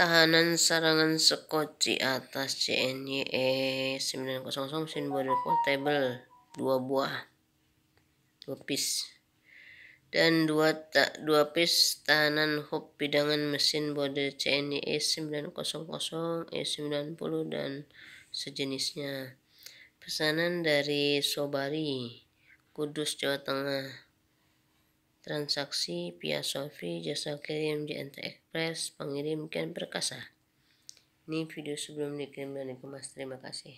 tahanan serangan sekoci di atas CNYE 900 simbol portable dua buah dua piece dan dua tak dua piece tahanan hub bidangan mesin bode CNI E900 E90 dan sejenisnya pesanan dari Sobari Kudus Jawa Tengah transaksi via Sofi jasa kirim di NT Express pengirimkan perkasa ini video sebelum dikirim dan dikemas terima kasih